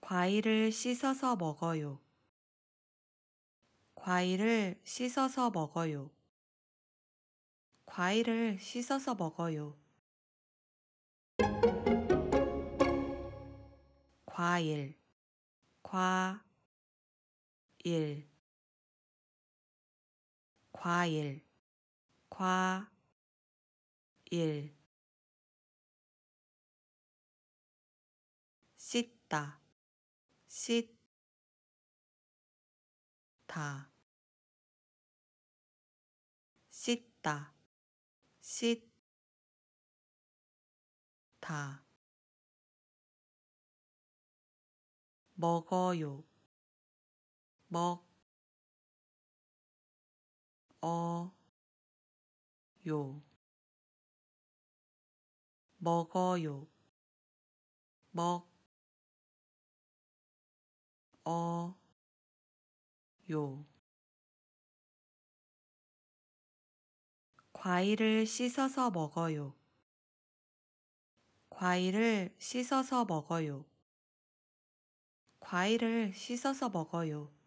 과일을 씻어서 먹어요. 과일을 씻어서 먹어요. 과일을 씻어서 먹어요. 과일 과일 과일 과일 씻다 씻다 씻다 씻다 먹어요 먹 어, 요. 먹어요. 먹, 어, 요. 과일을 씻어서 먹어요. 과일을 씻어서 먹어요. 과일을 씻어서 먹어요.